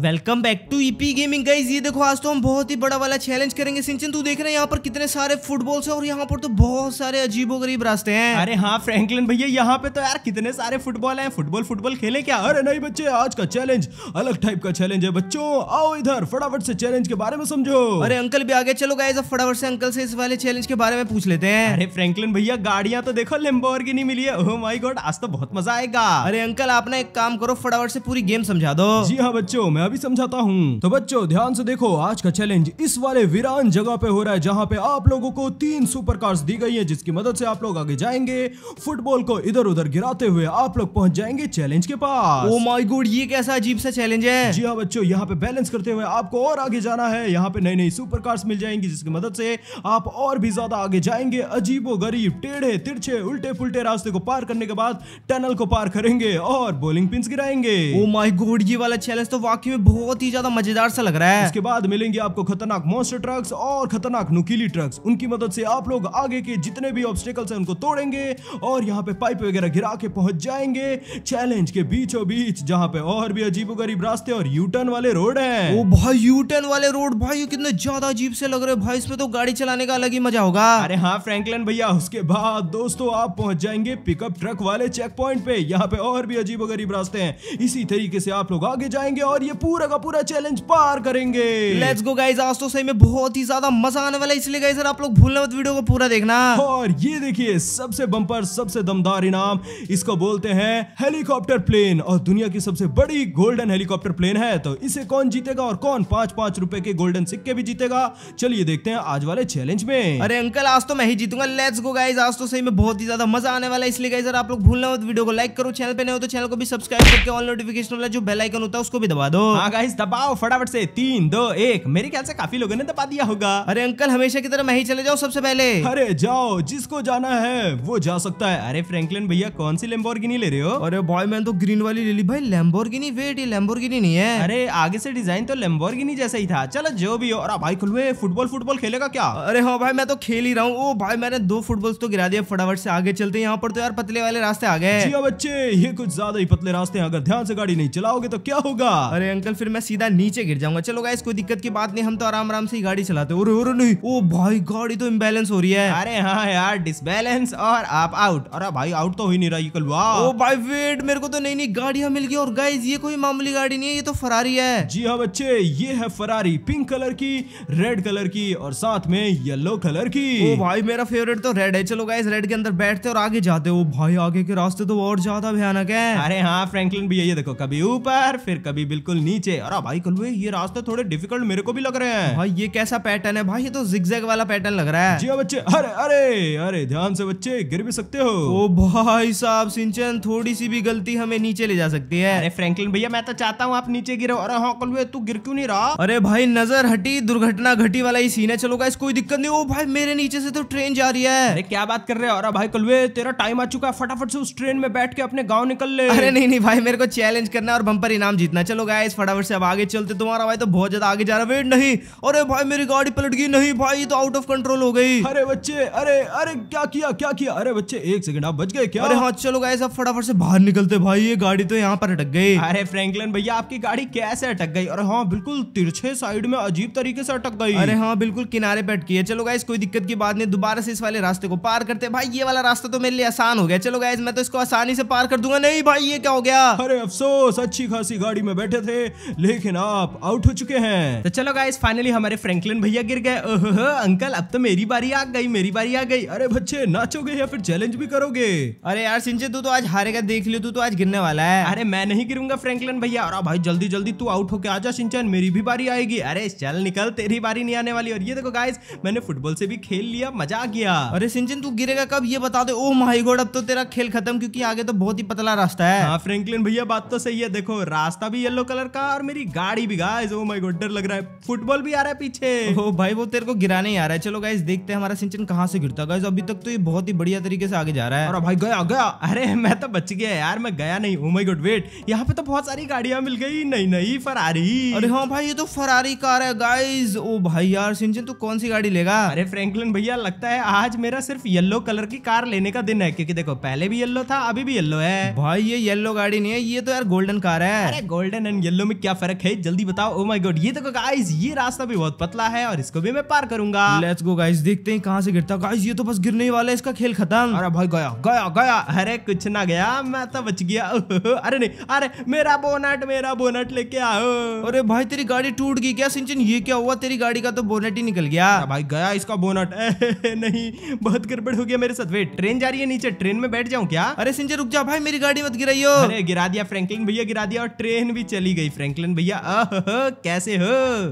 Welcome back to EP gaming guys ये देखो आज तो हम बहुत ही बड़ा वाला चैलेंज करेंगे सिंचन तू देख रहे हैं यहाँ पर कितने सारे फुटबॉल्स हैं और यहाँ पर तो बहुत सारे अजीबो गरीब रास्ते हैं अरे हाँ फ्रैंकलिन भैया यहाँ पे तो यार कितने सारे फुटबॉल हैं फुटबॉल फुटबॉल खेले क्या अरे नहीं बच्चे आज का चैलेंज अलग टाइप का चैलेंज है बच्चों आओ इधर फटाफट से चैलेंज के बारे में समझो अरे अंकल भी आगे चलो गाइज अब फटाफट से अंकल से इस वाले चैलेंज के बारे में पूछ लेते हैं अरे फ्रेंकलिन भैया गाड़िया तो देखो लेम्बोर की नहीं मिली है ओह माई गॉड आज तो बहुत मजा आएगा अरे अंकल आपने एक काम करो फटाफट से पूरी गेम समझा दो जी हाँ बच्चों मैं अभी समझाता हूँ तो बच्चों ध्यान से देखो आज का चैलेंज इस वाले वीरान जगह पे हो रहा है जहाँ पे आप लोगों को तीन सुपर कार्स दी गई है जिसकी मदद से आप लोग आगे जाएंगे फुटबॉल को इधर उधर गिराते हुए आप लोग पहुंच जाएंगे चैलेंज के पास ओ माई गुड ये कैसा अजीब सा चैलेंज है जी हाँ बच्चों यहाँ पे बैलेंस करते हुए आपको और आगे जाना है यहाँ पे नई नई सुपर कार्स मिल जाएंगी जिसकी मदद से आप और भी ज्यादा आगे जाएंगे अजीबो गरीब टेढ़े तिरछे उल्टे फुलटे रास्ते को पार करने के बाद टनल को पार करेंगे और बोलिंग पिंस गिराएंगे ओ माई गोड ये वाला चैलेंज तो वाकई में बहुत ही ज्यादा मजेदार सा लग रहा है इसके बाद मिलेंगे आपको खतरनाक मोस्टर ट्रक्स और खतरनाक नुकीली ट्रक्स उनकी मदद से आप लोग आगे के जितने भी ऑब्स्टिकल्स हैं उनको तोड़ेंगे और यहाँ पे पाइप वगैरह गिरा के पहुंच जाएंगे चैलेंज के बीचों बीच जहाँ पे और भी अजीबो गरीब रास्ते और यूटर्न वाले रोड है वो भाई यूटर्न वाले रोड भाई कितने ज्यादा अजीब से लग रहे भाई इसमें तो गाड़ी चलाने का अलग ही मजा होगा अरे हाँ फ्रैंकलिन भैया उसके बाद दोस्तों आप पहुंच जाएंगे पिकअप ट्रक वाले चेक पॉइंट पे यहाँ पे और भी अजीब गरीब रास्ते हैं इसी तरीके से आप लोग आगे जाएंगे और ये पूरा का पूरा चैलेंज पार करेंगे लेट्स गो गाइस आज तो सही में बहुत ही ज्यादा मजा आने वाला है इसलिए गाइस आप लोग भूलना मत वीडियो को पूरा देखना और ये देखिए सबसे बम्पर सबसे दमदार इनाम इसको बोलते हैं हेलीकॉप्टर प्लेन और दुनिया की सबसे बड़ी गोल्डन हेलीकॉप्टर प्लेन है तो इसे कौन जीतेगा और कौन पांच पांच रुपए के गोल्डन सिक्के भी जीतेगा चलिए देखते हैं आज वाले चैलेंज में अरे अंकल आज तो मैं ही जीतूंगा लेट्स गो गाइज आज तो सही में बहुत ही ज्यादा मजा आने वाला है इसलिए गाइजर आप लोग भूलना मत वीडियो को लाइक करो चैनल पे नहीं हो तो चैनल को भी सब्सक्राइब करके ऑल नोटिफिकेशन वाला जो बेल आइकन होता है उसको भी दबा दो हाँ दबाओ फटाफट से तीन दो एक मेरे ख्याल से काफी लोगों ने दबा दिया होगा अरे अंकल हमेशा की तरह मैं ही चले जाओ सबसे पहले अरे जाओ जिसको जाना है वो जा सकता है अरे फ्रेंकलिन भैया कौन सी लेम्बोर्गिनी ले रहे हो अरे बॉय मैंने तो ग्रीन वाली ले ली भाई लेम्बोर्गिनी वेट ये नहीं है अरे आगे से डिजाइन तो लेम्बोर्गिनी जैसा ही था चलो जो भी हो और भाई खुलवे फुटबॉल फुटबॉल खेलेगा क्या अरे हाँ भाई मैं तो खेल ही रहा हूँ भाई मैंने दो फुटबॉल तो गिरा दिया फटाफट से आगे चलते यहाँ पर तो यार पतले वाले रास्ते आ गए बच्चे ये कुछ ज्यादा ही पतले रास्ते अगर ध्यान से गाड़ी नहीं चलाओगे तो क्या होगा अरे अंकल फिर मैं सीधा नीचे गिर जाऊंगा चलो गाइस कोई दिक्कत की बात नहीं हम तो आराम आराम से गाड़ी चलाते और, और नहीं ओ भाई गाड़ी तो इम्बेलेंस हो रही है अरे हाँ यार डिसबैलेंस और आप आउट अरे भाई आउट तो ही नहीं रहा कल ओ भाई वेट मेरे को तो नई नई गाड़ियां मिल गई और गाइज ये कोई मामूली गाड़ी नहीं है ये तो फरारी है जी हाँ बच्चे ये है फरारी पिंक कलर की रेड कलर की और साथ में येलो कलर की ओ भाई मेरा फेवरेट तो रेड है चलो गाइज रेड के अंदर बैठते और आगे जाते हो भाई आगे के रास्ते तो और ज्यादा भयानक है अरे हाँ फ्रेंकलिन भी ये देखो कभी ऊपर फिर कभी बिल्कुल नीचे नीचे अरे भाई कलवे ये रास्ते थोड़े डिफिकल्ट मेरे को भी लग रहे हैं भाई ये कैसा पैटर्न है भाई ये तो जिगजैग वाला पैटर्न लग रहा है जी हाँ बच्चे अरे अरे अरे ध्यान से बच्चे गिर भी सकते हो ओ भाई साहब सिंचन थोड़ी सी भी गलती हमें नीचे ले जा सकती है अरे फ्रैंकलिन भैया मैं तो चाहता हूँ आप नीचे गिरो अरे हाँ कलवे तू गिर क्यूँ नहीं रहा अरे भाई नजर हटी दुर्घटना घटी वाला ही सीन है चलो गाइस कोई दिक्कत नहीं हो भाई मेरे नीचे से तो ट्रेन जा रही है अरे क्या बात कर रहे हो अरे भाई कलवे तेरा टाइम आ चुका है फटाफट से उस ट्रेन में बैठ के अपने गाँव निकल ले अरे नहीं नहीं भाई मेरे को चैलेंज करना और बंपर इनाम जीतना चलो गाइस फटाफट से अब आगे चलते तुम्हारा भाई तो बहुत ज्यादा आगे जा रहा है वेट नहीं अरे भाई मेरी गाड़ी पलट गई नहीं भाई तो आउट ऑफ कंट्रोल हो गई अरे बच्चे अरे अरे क्या किया क्या किया अरे बच्चे एक सेकंड आप बच गए क्या अरे हाँ चलो गाय सब फटाफट से बाहर निकलते भाई ये गाड़ी तो यहाँ पर अटक गई अरे फ्रैंकलिन भैया आपकी गाड़ी कैसे अटक गई अरे हाँ बिल्कुल तिरछे साइड में अजीब तरीके से अटक गई अरे हाँ बिल्कुल किनारे पे अटकी है चलो गाइस कोई दिक्कत की बात नहीं दोबारा से इस वाले रास्ते को पार करते भाई ये वाला रास्ता तो मेरे लिए आसान हो गया चलो गाइस मैं तो इसको आसानी से पार कर दूंगा नहीं भाई ये क्या हो गया अरे अफसोस अच्छी खासी गाड़ी में बैठे थे लेकिन आप आउट हो चुके हैं तो चलो गाइस फाइनली हमारे फ्रैंकलिन भैया गिर गए अंकल अब तो मेरी बारी आ गई मेरी बारी आ गई अरे बच्चे नाचोगे या फिर चैलेंज भी करोगे अरे यार सिंचे तू तो आज हारेगा देख लियो तू तो आज गिरने वाला है अरे मैं नहीं गिरूंगा फ्रैंकलिन भैया और भाई जल्दी जल्दी तू आउट होके आजा सिंचन मेरी भी बारी आएगी अरे चल निकल तेरी बारी नहीं आने वाली और ये देखो गाइस मैंने फुटबॉल से भी खेल लिया मजा आ गया अरे सिंचन तू गिरेगा कब ये बता दे ओ माय गॉड अब तो तेरा खेल खत्म क्योंकि आगे तो बहुत ही पतला रास्ता है हाँ फ्रैंकलिन भैया बात तो सही है देखो रास्ता भी येलो कलर का और मेरी गाड़ी भी गाइस ओ माय गॉड डर लग रहा है फुटबॉल भी आ रहा है पीछे ओ भाई वो तेरे को गिराने ही आ रहा है चलो गाइस देखते हैं हमारा सिंचन कहाँ से गिरता गाइस अभी तक तो ये बहुत ही बढ़िया तरीके से आगे जा रहा है और भाई गया गया अरे मैं तो बच गया यार मैं गया नहीं ओ माय गॉड वेट यहाँ पे तो बहुत सारी गाड़ियां मिल गई नहीं नहीं फरारी अरे हाँ भाई ये तो फरारी कार है गाइज ओ oh भाई यार सिंचन तू कौन सी गाड़ी लेगा अरे फ्रेंकलिन भैया लगता है आज मेरा सिर्फ येलो कलर की कार लेने का दिन है क्योंकि देखो पहले भी येलो था अभी भी येलो है भाई ये येलो गाड़ी नहीं है ये तो यार गोल्डन कार है अरे गोल्डन एंड येलो दोनों में क्या फर्क है जल्दी बताओ ओ माई गोड ये तो गाइज ये रास्ता भी बहुत पतला है और इसको भी मैं पार करूंगा लेट्स गो गाइज देखते हैं कहाँ से गिरता गाइज ये तो बस गिरने वाला है इसका खेल खत्म अरे भाई गया गया गया अरे कुछ ना गया मैं तो बच गया अरे नहीं अरे मेरा बोनट मेरा बोनट लेके आओ अरे भाई तेरी गाड़ी टूट गई क्या सिंचन ये क्या हुआ तेरी गाड़ी का तो बोनट ही निकल गया भाई गया इसका बोनट नहीं बहुत गड़बड़ हो गया मेरे साथ वेट ट्रेन जा रही है नीचे ट्रेन में बैठ जाऊं क्या अरे सिंचन रुक जा भाई मेरी गाड़ी मत गिराइयो अरे गिरा दिया फ्रेंकिंग भैया गिरा दिया और ट्रेन भी चली गई फ्रैंकलिन भैया कैसे हो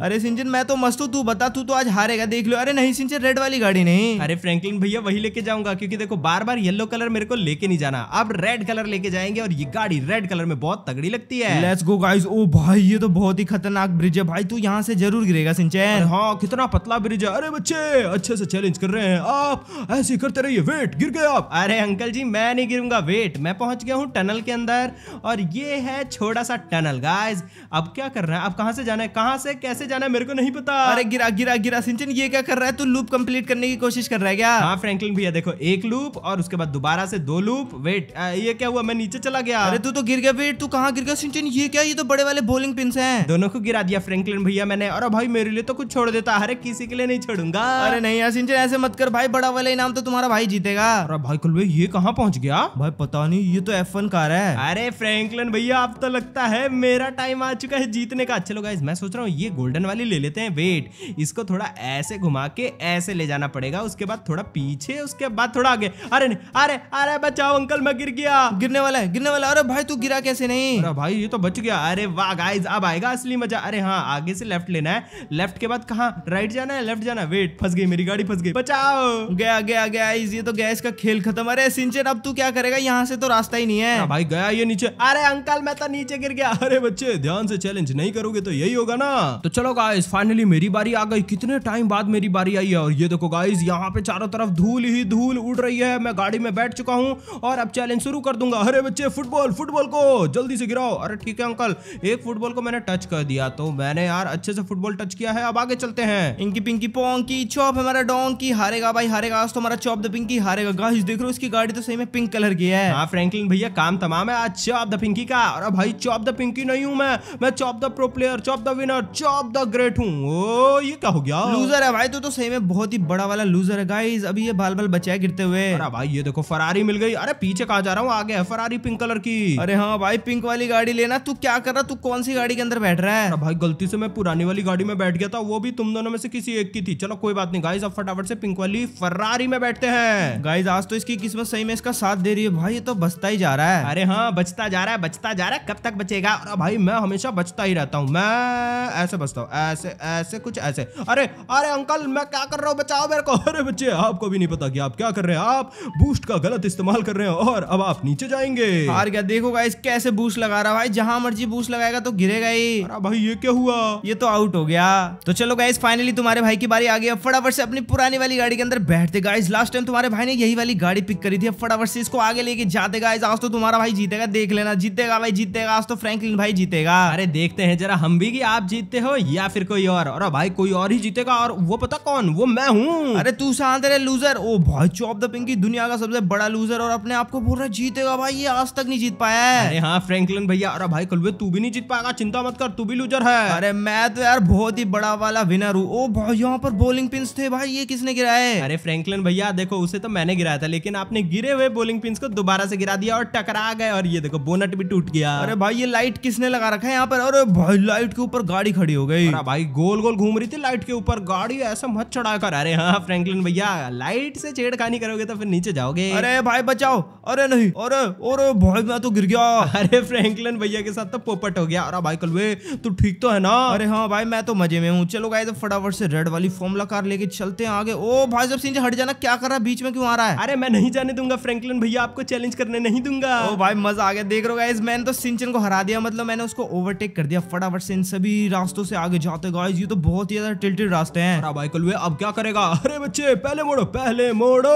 अरे सिंचन मैं तो मस्त हूँ तू बता तू तो आज हारेगा देख लो अरे नहीं सिंचन रेड वाली गाड़ी नहीं अरे फ्रैंकलिन भैया वही लेके जाऊंगा क्योंकि देखो बार बार येलो कलर मेरे को लेके नहीं जाना अब रेड कलर लेके जाएंगे और ये गाड़ी रेड कलर में बहुत तगड़ी लगती है लेट्स गो गाइस ओ भाई ये तो बहुत ही खतरनाक ब्रिज है भाई तू यहाँ से जरूर गिरेगा सिंचन हाँ कितना पतला ब्रिज है अरे बच्चे अच्छे से चैलेंज कर रहे हैं आप ऐसे करते रहिए वेट गिर गए आप अरे अंकल जी मैं नहीं गिरूंगा वेट मैं पहुंच गया हूँ टनल के अंदर और ये है छोटा सा टनल गाइस अब क्या कर रहा है अब कहा से जाना है कहाँ से कैसे जाना है मेरे को नहीं पता अरे गिरा गिरा गिरा सिंचन ये क्या कर रहा है तू लूप कंप्लीट करने की कोशिश कर रहा है क्या हाँ फ्रैंकलिन भैया देखो एक लूप और उसके बाद दोबारा से दो लूप वेट आ, ये क्या हुआ मैं नीचे चला गया अरे तू तो गिर गया वेट तू कहा गिर गया सिंचन ये क्या ये तो बड़े वाले बोलिंग पिन है दोनों को गिरा दिया फ्रेंकलिन भैया मैंने और भाई मेरे लिए तो कुछ छोड़ देता अरे किसी के लिए नहीं छोड़ूंगा अरे नहीं यार सिंचन ऐसे मत कर भाई बड़ा वाला इनाम तो तुम्हारा भाई जीतेगा अरे भाई कुल ये कहाँ पहुंच गया भाई पता नहीं ये तो एफ कार है अरे फ्रेंकलिन भैया आप तो लगता है मेरा टाइम टाइम आ चुका है जीतने का चलो गाइज मैं सोच रहा हूँ ये गोल्डन वाली ले लेते हैं वेट इसको थोड़ा ऐसे घुमा के ऐसे ले जाना पड़ेगा उसके बाद थोड़ा पीछे उसके बाद थोड़ा आगे अरे अरे अरे बचाओ अंकल मैं गिर गया गिरने वाला है गिरने वाला अरे भाई तू गिरा कैसे नहीं अरे भाई ये तो बच गया अरे वाह गाइज अब आएगा असली मजा अरे हाँ आगे से लेफ्ट लेना है लेफ्ट के बाद कहा राइट जाना है लेफ्ट जाना वेट फंस गई मेरी गाड़ी फंस गई बचाओ गया गया गया ये तो गैस का खेल खत्म अरे सिंचन अब तू क्या करेगा यहाँ से तो रास्ता ही नहीं है भाई गया ये नीचे अरे अंकल मैं तो नीचे गिर गया अरे बच्चे ध्यान से चैलेंज नहीं करोगे तो यही होगा ना तो चलो गाइस फाइनली मेरी बारी आ गई कितने टाइम बाद मेरी बारी आई है और ये देखो गाइस यहाँ पे चारों तरफ धूल ही धूल उड़ रही है मैं गाड़ी में बैठ चुका हूँ और अब चैलेंज शुरू कर दूंगा अरे बच्चे फुटबॉल फुटबॉल को जल्दी से गिराओ अरे ठीक है अंकल एक फुटबॉल को मैंने टच कर दिया तो मैंने यार अच्छे से फुटबॉल टच किया है अब आगे चलते हैं इनकी पिंकी पोंकी चौप हमारा की हारेगा भाई हारेगा आज तो हमारा चौप द पिंकी हारेगा गाइस देख रहे उसकी इसकी गाड़ी तो सही में पिंक कलर की है हाँ भैया काम तमाम है आज चौप द पिंकी का और भाई चौप द पिंकी नहीं हूँ मैं मैं chop the pro player chop the winner chop the great हूँ ये क्या हो गया लूजर है भाई तो तो सही में बहुत ही बड़ा वाला लूजर है गाइज अभी ये बाल बाल बचा है गिरते हुए अरे भाई ये देखो फरारी मिल गई अरे पीछे कहा जा रहा हूँ आगे है फरारी पिंक कलर की अरे हाँ भाई पिंक वाली गाड़ी लेना तू क्या कर रहा तू कौन सी गाड़ी के अंदर बैठ रहा है भाई गलती से मैं पुरानी वाली गाड़ी में बैठ गया था वो भी तुम दोनों में से किसी एक की थी चलो कोई बात नहीं गाइज अब फटाफट से पिंक वाली फरारी में बैठते हैं गाइज आज तो इसकी किस्मत सही में इसका साथ दे रही है भाई ये तो बचता ही जा रहा है अरे हाँ बचता जा रहा है बचता जा रहा है कब तक बचेगा अरे भाई मैं हमेशा बचता ही रहता हूँ मैं ऐसे बचता हूँ ऐसे ऐसे कुछ ऐसे अरे अरे अंकल मैं क्या कर रहा हूँ बचाओ मेरे को अरे बच्चे आपको भी नहीं पता कि आप क्या कर रहे हैं आप बूस्ट का गलत इस्तेमाल कर रहे हैं और अब आप नीचे जाएंगे हार गया देखो गाइस कैसे बूस्ट लगा रहा भाई जहाँ मर्जी बूस्ट लगाएगा तो गिरेगा ही भाई ये क्या हुआ ये तो आउट हो गया तो चलो गाइस फाइनली तुम्हारे भाई की बारी आ गई फटाफट से अपनी पुरानी वाली गाड़ी के अंदर बैठते गाइस लास्ट टाइम तुम्हारे भाई ने यही वाली गाड़ी पिक करी थी फटाफट से इसको आगे लेके जाते गाइस आज तो तुम्हारा भाई जीतेगा देख लेना जीतेगा भाई जीतेगा आज तो फ्रैंकलिन भाई जीतेगा जीतेगा अरे देखते हैं जरा हम भी कि आप जीतते हो या फिर कोई और अरे भाई कोई और ही जीतेगा और वो पता कौन वो मैं हूँ अरे तू शांत रहे लूजर ओ भाई चौप द पिंकी दुनिया का सबसे बड़ा लूजर और अपने आप को बोल रहा जीतेगा भाई ये आज तक नहीं जीत पाया है अरे हाँ फ्रेंकलिन भैया अरे भाई कल तू भी नहीं जीत पाएगा चिंता मत कर तू भी लूजर है अरे मैं तो यार बहुत ही बड़ा वाला विनर हूँ ओ भाई यहाँ पर बोलिंग पिन थे भाई ये किसने गिराए अरे फ्रेंकलिन भैया देखो उसे तो मैंने गिराया था लेकिन आपने गिरे हुए बोलिंग पिन को दोबारा से गिरा दिया और टकरा गए और ये देखो बोनट भी टूट गया अरे भाई ये लाइट किसने लगा रखा है यहाँ पर अरे भाई लाइट के ऊपर गाड़ी खड़ी हो गई भाई गोल गोल घूम रही थी लाइट के ऊपर गाड़ी ऐसा मत चढ़ा कर अरे हाँ फ्रेंकलिन भैया लाइट से छेड़खानी करोगे तो फिर नीचे जाओगे अरे भाई बचाओ अरे नहीं अरे अरे भाई मैं तो गिर गया अरे फ्रेंकलिन भैया के साथ तो पोपट हो गया अरे भाई कलवे तू ठीक तो है ना अरे हाँ भाई मैं तो मजे में हूँ चलो गाय तो फटाफट से रेड वाली फॉर्मला कार लेके चलते हैं आगे ओ भाई जब सिंह हट जाना क्या कर रहा है बीच में क्यों आ रहा है अरे मैं नहीं जाने दूंगा फ्रेंकलिन भैया आपको चैलेंज करने नहीं दूंगा ओ भाई मजा आ गया देख रहा हो गाइस मैंने तो सिंचन को हरा दिया मतलब मैंने उसको ओवरटेक कर दिया फटाफट से इन सभी रास्तों से आगे जाते गाइस ये तो बहुत ही ज्यादा टिल्टेड रास्ते हैं बाइकल हुए अब क्या करेगा अरे बच्चे पहले मोड़ो पहले मोड़ो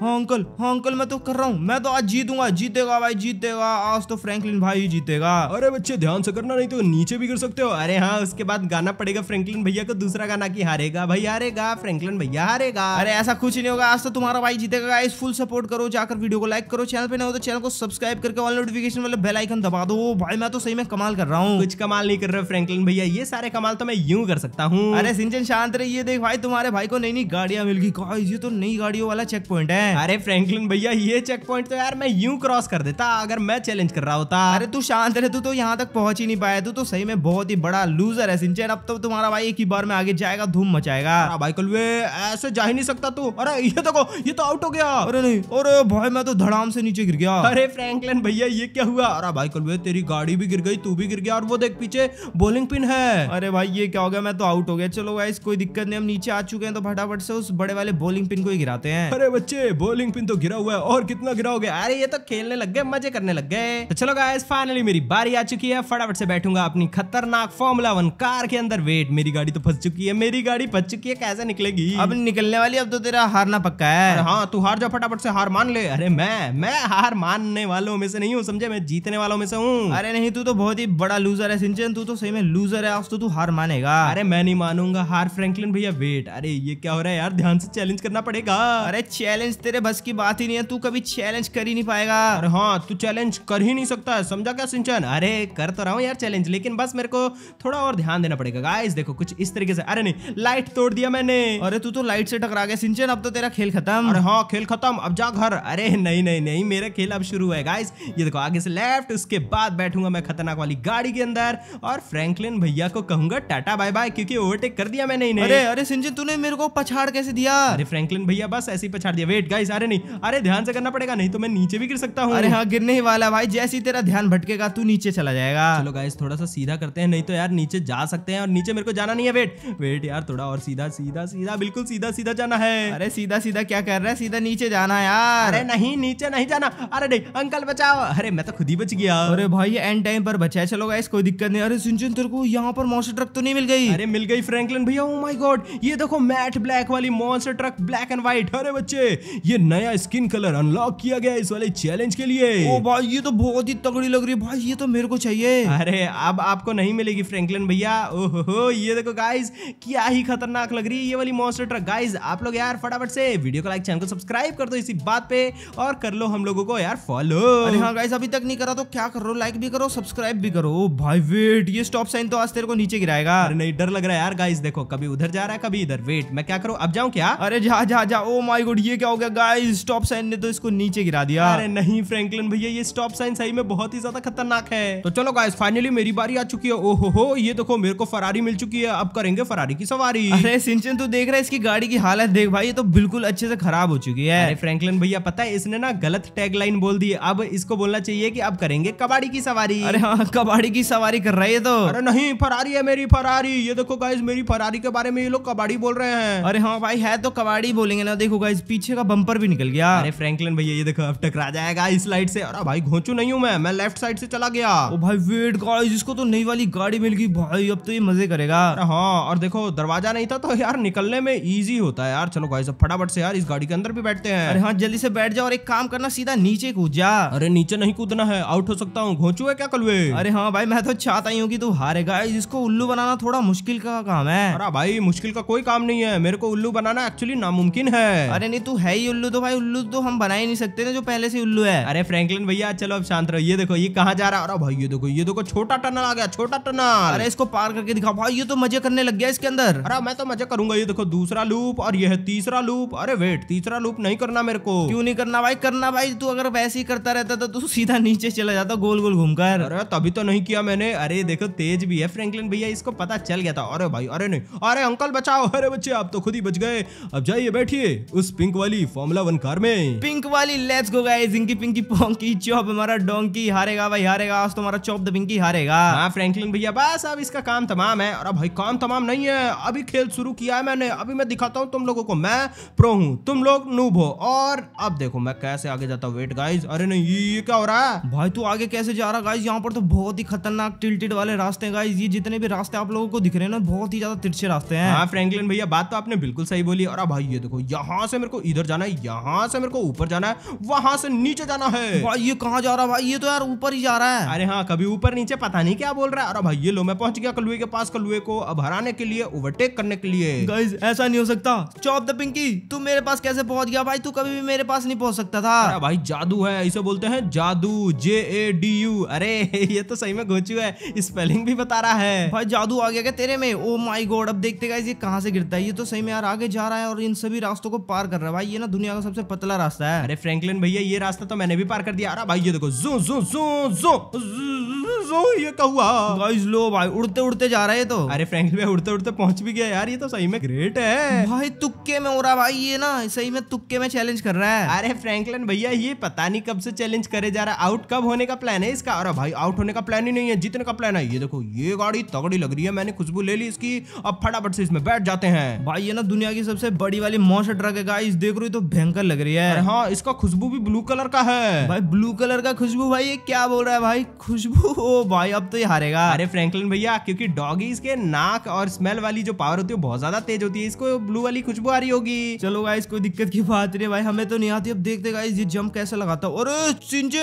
हाँ अंकल हाँ अंकल मैं तो कर रहा हूँ मैं तो आज जीतूंगा जीतेगा भाई जीतेगा आज तो फ्रेंकलिन भाई ही जीतेगा अरे बच्चे ध्यान से करना नहीं तो नीचे भी कर सकते हो अरे हाँ उसके बाद गाना पड़ेगा फ्रेंकलिन भैया को दूसरा गाना की हारेगा भाई हारेगा फ्रेंकलिन भैया हारेगा अरे ऐसा कुछ नहीं होगा आज तो तुम्हारा भाई जीतेगा गाइस फुल सपोर्ट करो जाकर वीडियो को लाइक करो चैनल पे ना हो तो चैनल को सब्सक्राइब करके ऑल नोटिफिकेशन वाले बेल आइकन दबा दो भाई मैं तो सही में कमाल कर रहा हूँ कुछ कमाल नहीं कर रहे फ्रेंकलिन भैया ये सारे कमाल तो मैं यूं कर सकता हूँ अरे सिंचन शांत रहिए देख भाई तुम्हारे भाई को नई नई गाड़िया मिल गई ये तो नई गाड़ियों वाला चेक पॉइंट है अरे फ्रेंकलिन भैया ये चेक पॉइंट तो यार मैं यूं क्रॉस कर देता अगर मैं चैलेंज कर रहा होता अरे तू शांत रहे तू तो यहाँ तक पहुंच ही नहीं पाया तू तो सही में बहुत ही बड़ा लूजर है सिंचन अब तो तुम्हारा भाई एक ही बार में आगे जाएगा धूम मचाएगा भाई कल वे ऐसे जा ही नहीं सकता तू अरे ये देखो ये तो आउट हो गया अरे नहीं अरे भाई मैं तो धड़ाम से नीचे गिर गया अरे फ्रेंकलिन भैया ये क्या हुआ अरे भाई कल वे तेरी गाड़ी भी गिर गई तू भी गिर गिर गया और वो देख पीछे बोलिंग पिन है अरे भाई ये क्या हो गया मैं तो आउट हो गया चलो गाइस कोई दिक्कत नहीं हम नीचे आ चुके हैं तो फटाफट से उस बड़े वाले बोलिंग पिन को ही गिराते हैं अरे बच्चे बोलिंग पिन तो गिरा हुआ है और कितना गिरा हो गया अरे ये तो खेलने लग गए मजे करने लग गए तो चलो गाइस फाइनली मेरी बारी आ चुकी है फटाफट से बैठूंगा अपनी खतरनाक फॉर्मूला वन कार के अंदर वेट मेरी गाड़ी तो फंस चुकी है मेरी गाड़ी फंस चुकी है कैसे निकलेगी अब निकलने वाली अब तो तेरा हारना पक्का है हाँ तू हार जा फटाफट से हार मान ले अरे मैं मैं हार मानने वालों में से नहीं हूँ समझे मैं जीतने वालों में से हूँ अरे नहीं तू तो बहुत ही बड़ा लूजर है सिंचन तू तो सही में लूजर है आज तो तू हार मानेगा अरे मैं नहीं मानूंगा हार फ्रैंकलिन भैया वेट अरे ये क्या हो रहा है यार ध्यान से चैलेंज करना पड़ेगा अरे चैलेंज तेरे बस की बात ही नहीं है तू कभी चैलेंज कर ही नहीं पाएगा अरे हाँ तू चैलेंज कर ही नहीं सकता समझा क्या सिंचन अरे कर तो रहा हूँ यार चैलेंज लेकिन बस मेरे को थोड़ा और ध्यान देना पड़ेगा गाइस देखो कुछ इस तरीके से अरे नहीं लाइट तोड़ दिया मैंने अरे तू तो लाइट से टकरा गया सिंचन अब तो तेरा खेल खत्म अरे हाँ खेल खत्म अब जा घर अरे नहीं नहीं नहीं मेरा खेल अब शुरू है गाइस ये देखो आगे से लेफ्ट उसके बाद बैठूंगा मैं खतरनाक वाली गाड़ी गाड़ी के अंदर और फ्रैंकलिन भैया को कहूंगा टाटा बाय बाय क्योंकि ओवरटेक कर दिया मैंने इन्हें अरे अरे सिंजन तूने मेरे को पछाड़ कैसे दिया अरे फ्रैंकलिन भैया बस ऐसे ही पछाड़ दिया वेट गाइस अरे नहीं अरे ध्यान से करना पड़ेगा नहीं तो मैं नीचे भी गिर सकता हूँ अरे हाँ गिरने ही वाला भाई जैसे ही तेरा ध्यान भटकेगा तू नीचे चला जाएगा चलो गाइस थोड़ा सा सीधा करते हैं नहीं तो यार नीचे जा सकते हैं और नीचे मेरे को जाना नहीं है वेट वेट यार थोड़ा और सीधा सीधा सीधा बिल्कुल सीधा सीधा जाना है अरे सीधा सीधा क्या कर रहा है सीधा नीचे जाना यार अरे नहीं नीचे नहीं जाना अरे नहीं अंकल बचाओ अरे मैं तो खुद ही बच गया अरे भाई एंड टाइम पर बचा है चलो होगा गाइस कोई दिक्कत नहीं अरे सिंचन तेरे को यहाँ पर मॉन्स्टर ट्रक तो नहीं मिल गई अरे मिल गई फ्रैंकलिन भैया ओ माय गॉड ये देखो मैट ब्लैक वाली monster truck black and white अरे बच्चे ये नया स्किन कलर अनलॉक किया गया इस वाले चैलेंज के लिए ओ भाई ये तो बहुत ही तगड़ी लग रही है भाई ये तो मेरे को चाहिए अरे अब आपको नहीं मिलेगी फ्रैंकलिन भैया ओहो ये देखो गाइज क्या ही खतरनाक लग रही है ये वाली मॉन्स्टर ट्रक गाइज आप लोग यार फटाफट से वीडियो को लाइक चैनल को सब्सक्राइब कर दो इसी बात पे और कर लो हम लोगों को यार फॉलो अरे हाँ गाइज अभी तक नहीं करा तो क्या करो लाइक भी करो सब्सक्राइब भी करो ओ भाई वेट ये स्टॉप साइन तो आज तेरे को नीचे गिराएगा अरे नहीं डर लग रहा है यार गाइस देखो कभी उधर जा रहा है कभी इधर वेट मैं क्या करूँ अब जाऊँ क्या अरे जा जा जा ओ माय गॉड ये क्या हो गया गाइस स्टॉप साइन ने तो इसको नीचे गिरा दिया अरे नहीं फ्रैंकलिन भैया ये स्टॉप साइन सही में बहुत ही ज्यादा खतरनाक है तो चलो गाइस फाइनली मेरी बारी आ चुकी है ओहो हो ये देखो मेरे को फरारी मिल चुकी है अब करेंगे फरारी की सवारी अरे सिंचन तू देख रहा है इसकी गाड़ी की हालत देख भाई ये तो बिल्कुल अच्छे से खराब हो चुकी है फ्रैंकलिन भैया पता है इसने ना गलत टैग बोल दी अब इसको बोलना चाहिए की अब करेंगे कबाड़ी की सवारी अरे हाँ कबाड़ी कबाड़ी की सवारी कर रहे तो अरे नहीं फरारी है मेरी फरारी ये देखो गाइज मेरी फरारी के बारे में ये लोग कबाड़ी बोल रहे हैं अरे हाँ भाई है तो कबाड़ी बोलेंगे ना देखो गाइज पीछे का बंपर भी निकल गया अरे फ्रैंकलिन भैया ये देखो अब टकरा जाएगा इस लाइट से अरे भाई घोचू नहीं हूँ मैं मैं लेफ्ट साइड से चला गया ओ भाई वेट गाइज इसको तो नई वाली गाड़ी मिल गई भाई अब तो ये मजे करेगा हाँ और देखो दरवाजा नहीं था तो यार निकलने में ईजी होता है यार चलो गाइज अब फटाफट से यार इस गाड़ी के अंदर भी बैठते हैं अरे हाँ जल्दी से बैठ जाओ और एक काम करना सीधा नीचे कूद जा अरे नीचे नहीं कूदना है आउट हो सकता हूँ घोचू है क्या कलवे अरे हाँ हाँ भाई मैं तो चाहता ही हूँ कि तू हारेगा इसको उल्लू बनाना थोड़ा मुश्किल का काम है अरे भाई मुश्किल का कोई काम नहीं है मेरे को उल्लू बनाना एक्चुअली नामुमकिन है अरे नहीं तू है ही उल्लू तो भाई उल्लू तो हम बना ही नहीं सकते ना जो पहले से उल्लू है अरे फ्रैंकलिन भैया चलो अब शांत रहो ये देखो ये कहाँ जा रहा है अरे भाई ये देखो ये देखो छोटा टनल आ गया छोटा टनल अरे इसको पार करके दिखाओ भाई ये तो मजे करने लग गया इसके अंदर अरे मैं तो मजा करूंगा ये देखो दूसरा लूप और यह तीसरा लूप अरे वेट तीसरा लूप नहीं करना मेरे को क्यों नहीं करना भाई करना भाई तू अगर वैसे ही करता रहता तो तू सीधा नीचे चला जाता गोल गोल घूमकर अरे तभी तो नहीं नहीं किया मैंने अरे देखो तेज भी है फ्रैंकलिन भैया इसको पता चल गया था अरे भाई अरे नहीं अरे अंकल बचाओ अरे बच्चे आप तो खुद ही बच गए अब जाइए बैठिए उस पिंक वाली फॉर्मुला वन कार में पिंक वाली let's go guys inky pinky ponky chop हमारा डोंकी हारेगा भाई हारेगा आज तुम्हारा चॉप द पिंकी हारेगा हां फ्रैंकलिन भैया बस अब इसका काम तमाम है और भाई काम तमाम नहीं है अभी खेल शुरू किया है मैंने अभी मैं दिखाता हूं तुम लोगों को मैं प्रो हूं तुम लोग नूब हो और अब देखो मैं कैसे आगे जाता हूं वेट गाइस अरे नहीं ये क्या हो रहा है भाई तू आगे कैसे जा रहा गाइस यहां पर तो बहुत ही खतरनाक टिल्टेड वाले रास्ते हैं गाइज ये जितने भी रास्ते आप लोगों को दिख रहे हैं ना बहुत ही ज्यादा तिरछे रास्ते हैं हाँ फ्रैंकलिन भैया बात तो आपने बिल्कुल सही बोली और भाई ये देखो यहाँ से मेरे को इधर जाना है यहाँ से मेरे को ऊपर जाना है वहां से नीचे जाना है भाई ये कहाँ जा रहा है भाई ये तो यार ऊपर ही जा रहा है अरे हाँ कभी ऊपर नीचे पता नहीं क्या बोल रहा है अरे भाई ये लो मैं पहुंच गया कलुए के पास कलुए को अब हराने के लिए ओवरटेक करने के लिए गाइज ऐसा नहीं हो सकता चौप द पिंकी तू मेरे पास कैसे पहुंच गया भाई तू कभी भी मेरे पास नहीं पहुंच सकता था भाई जादू है इसे बोलते हैं जादू जे ए डी यू अरे ये तो सही में गोचू है स्पेलिंग भी बता रहा है भाई जादू आ गया क्या तेरे में ओ माई गोड अब देखते गाइस ये कहाँ से गिरता है ये तो सही में यार आगे जा रहा है और इन सभी रास्तों को पार कर रहा है भाई ये ना दुनिया का सबसे पतला रास्ता है अरे फ्रेंकलिन भैया ये रास्ता तो मैंने भी पार कर दिया अरे भाई ये देखो जो जो जो जो जो ये कहुआ गाइस लो भाई उड़ते उड़ते जा रहा है तो अरे फ्रेंकलिन भाई उड़ते उड़ते पहुंच भी गया यार ये तो सही में ग्रेट है भाई तुक्के में हो रहा भाई ये ना सही में तुक्के में चैलेंज कर रहा है अरे फ्रेंकलिन भैया ये पता नहीं कब से चैलेंज करे जा रहा है आउट कब होने का प्लान है इसका अरे भाई आउट होने का प्लान ही नहीं है जीतने का प्लान है ये देखो ये गाड़ी तगड़ी लग रही है मैंने खुशबू ले ली इसकी अब फटाफट से इसमें बैठ जाते हैं भाई ये ना दुनिया की सबसे बड़ी वाली मोस्ट ट्रक है गाइस देख रही तो भयंकर लग रही है हाँ इसका खुशबू भी ब्लू कलर का है भाई ब्लू कलर का खुशबू भाई ये क्या बोल रहा है भाई खुशबू ओ भाई अब तो ये हारेगा अरे फ्रैंकलिन भैया क्योंकि डॉगी इसके नाक और स्मेल वाली जो पावर होती है बहुत ज्यादा तेज होती है इसको ब्लू वाली खुशबू आ रही होगी चलो गाइस कोई दिक्कत की बात नहीं भाई हमें तो नहीं आती अब देखते गाइस ये जंप कैसे लगाता और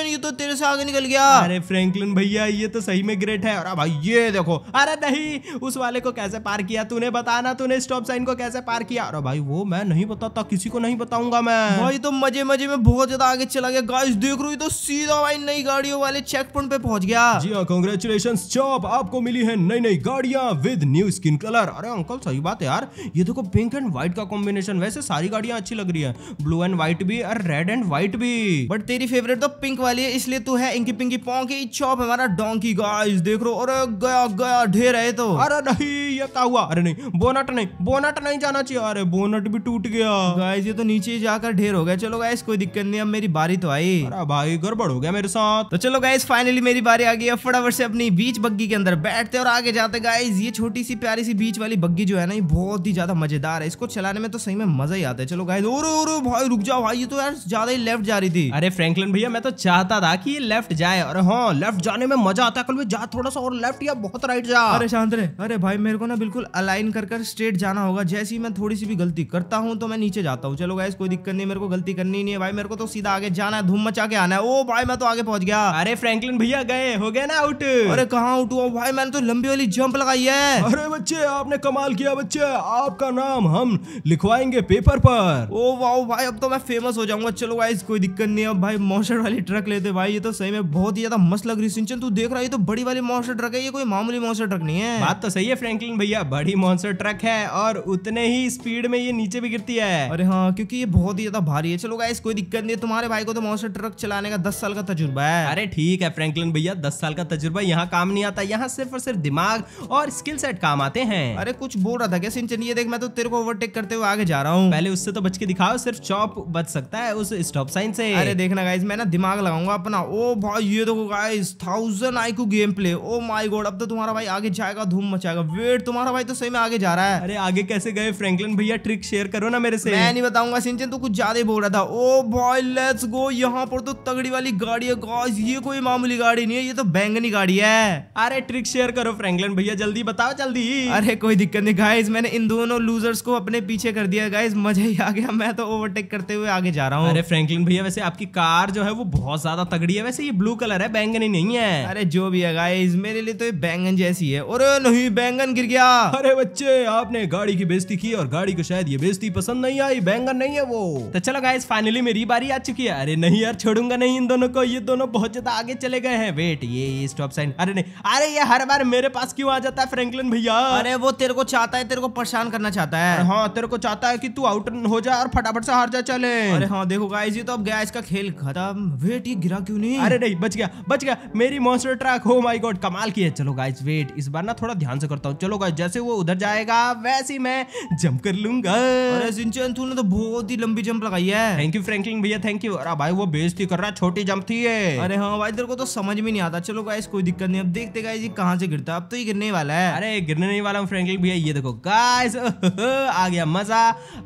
ये तो तेरे से आगे निकल गया अरे फ्रैंकलिन भैया ये तो सही में ग्रेट है और अब ये देखो अरे नहीं उस वाले को कैसे पार किया तूने बताना तूने स्टॉप साइन को कैसे पार किया अरे भाई वो मैं नहीं बताता किसी को नहीं बताऊंगा मैं भाई तो मजे मजे में बहुत ज्यादा आगे चला गया गाइस देख रही तो सीधा भाई नई गाड़ियों वाले चेक पॉइंट पे पहुंच गया जी हाँ कॉन्ग्रेचुलेशन चॉप आपको मिली है नई नई गाड़ियां विद न्यू स्किन कलर अरे अंकल सही बात है यार ये देखो पिंक एंड व्हाइट का कॉम्बिनेशन वैसे सारी गाड़ियां अच्छी लग रही है ब्लू एंड व्हाइट भी और रेड एंड व्हाइट भी बट तेरी फेवरेट तो पिंक वाली है इसलिए तू है इंकी पिंकी पोंकी चॉप हमारा डोंकी बाकी गाइस देख रो अरे गया गया ढेर है तो अरे नहीं ये क्या हुआ अरे नहीं बोनट नहीं बोनट नहीं जाना चाहिए अरे बोनट भी टूट गया गाइस ये तो नीचे जाकर ढेर हो गया चलो गाइस कोई दिक्कत नहीं अब मेरी बारी तो आई अरे भाई गड़बड़ हो गया मेरे साथ तो चलो गाइस फाइनली मेरी बारी आ गई अब फटाफट से अपनी बीच बग्गी के अंदर बैठते और आगे जाते गाइस ये छोटी सी प्यारी सी बीच वाली बग्गी जो है ना ये बहुत ही ज्यादा मजेदार है इसको चलाने में तो सही में मजा ही आता है चलो गाइस और भाई रुक जाओ भाई ये तो यार ज्यादा ही लेफ्ट जा रही थी अरे फ्रैंकलिन भैया मैं तो चाहता था कि ये लेफ्ट जाए और हाँ लेफ्ट जाने में मजा जाता है कल भी जा थोड़ा सा और लेफ्ट या बहुत राइट जा अरे शांत रे अरे भाई मेरे को ना बिल्कुल अलाइन कर कर स्ट्रेट जाना होगा जैसे ही मैं थोड़ी सी भी गलती करता हूँ तो मैं नीचे जाता हूँ चलो गाइस कोई दिक्कत नहीं मेरे को गलती करनी नहीं है भाई मेरे को तो सीधा आगे जाना है धूम मचा के आना है ओ भाई मैं तो आगे पहुंच गया अरे फ्रैंकलिन भैया गए हो गया ना आउट अरे कहा आउट हुआ भाई मैंने तो लंबी वाली जंप लगाई है अरे बच्चे आपने कमाल किया बच्चे आपका नाम हम लिखवाएंगे पेपर पर ओ वाओ भाई अब तो मैं फेमस हो जाऊंगा चलो गाइस कोई दिक्कत नहीं अब भाई मोशर वाली ट्रक लेते भाई ये तो सही में बहुत ही ज्यादा मस्त लग रही सिंचन तू देख रहा है ये तो बड़ी वाली मॉन्सर ट्रक है ये कोई मामूली मॉन्सर ट्रक नहीं है बात तो सही है फ्रैंकलिन भैया बड़ी मॉन्सर ट्रक है और उतने ही स्पीड में ये नीचे भी गिरती है अरे हाँ क्योंकि ये बहुत ही ज्यादा भारी है चलो गाइस कोई दिक्कत नहीं है तुम्हारे भाई को तो मॉन्सर ट्रक चलाने का दस साल का तजुर्बा है अरे ठीक है फ्रेंकलिन भैया दस साल का तजुर्बा यहाँ काम नहीं आता यहाँ सिर्फ और सिर्फ दिमाग और स्किल सेट काम आते हैं अरे कुछ बोल रहा था क्या सिंचन ये देख मैं तो तेरे को ओवरटेक करते हुए आगे जा रहा हूँ पहले उससे तो बच के दिखाओ सिर्फ चौप बच सकता है उस स्टॉप साइन से अरे देखना गाइज मैं ना दिमाग लगाऊंगा अपना ओ भाई ये देखो guys thousand psycho game play oh my god अब तो तुम्हारा भाई आगे जाएगा धूम मचाएगा वेट तुम्हारा भाई तो सही में आगे जा रहा है अरे आगे कैसे गए फ्रैंकलिन भैया ट्रिक शेयर करो ना मेरे से मैं नहीं बताऊंगा सिंचन तो कुछ ज्यादा बोल रहा था ओ बॉय लेट्स गो यहाँ पर तो तगड़ी वाली गाड़ी है ये कोई मामूली गाड़ी नहीं है ये तो बैंगनी गाड़ी है अरे ट्रिक शेयर करो फ्रेंकलन भैया जल्दी बताओ जल्दी अरे कोई दिक्कत नहीं गाइज मैंने इन दोनों लूजर्स को अपने पीछे कर दिया गाइज मजा ही आ गया मैं तो ओवरटेक करते हुए आगे जा रहा हूँ अरे फ्रेंकलिन भैया वैसे आपकी कार जो है वो बहुत ज्यादा तगड़ी है वैसे ये ब्लू कलर है बैंगनी नहीं है अरे जो भी है गाइस मेरे लिए तो ये बैंगन जैसी है और नहीं बैंगन गिर गया अरे बच्चे आपने गाड़ी की बेजती की और गाड़ी को शायद ये बेजती पसंद नहीं आई बैंगन नहीं है वो तो चलो गाइस फाइनली मेरी बारी आ चुकी है अरे नहीं यार छोड़ूंगा नहीं इन दोनों को ये दोनों बहुत ज्यादा आगे चले गए हैं वेट ये स्टॉप साइन अरे नहीं अरे ये हर बार मेरे पास क्यों आ जाता है फ्रेंकलिन भैया अरे वो तेरे को चाहता है तेरे को परेशान करना चाहता है हाँ तेरे को चाहता है की तू आउट हो जाए और फटाफट से हार जा चले अरे हाँ देखो गाइस ये तो अब गया इसका खेल खत्म वेट ये गिरा क्यों नहीं अरे नहीं बच गया बच गया मेरी मॉन्स्टर ट्रक हो माई गॉड कमाल की है चलो गाइज वेट इस बार ना थोड़ा ध्यान से करता हूँ चलो गाइज जैसे वो उधर जाएगा वैसे ही मैं जंप कर लूंगा तूने तो बहुत ही लंबी जंप लगाई है थैंक यू फ्रैंकलिन भैया थैंक यू अरे भाई वो बेजती कर रहा है छोटी जंप थी है। अरे हाँ भाई तेरे को तो समझ में नहीं आता चलो गाइज कोई दिक्कत नहीं अब देखते गाइज ये कहाँ से गिरता अब तो ये गिरने वाला है अरे गिरने नहीं वाला हूँ फ्रैंकलिन भैया ये देखो गाइज आ गया मजा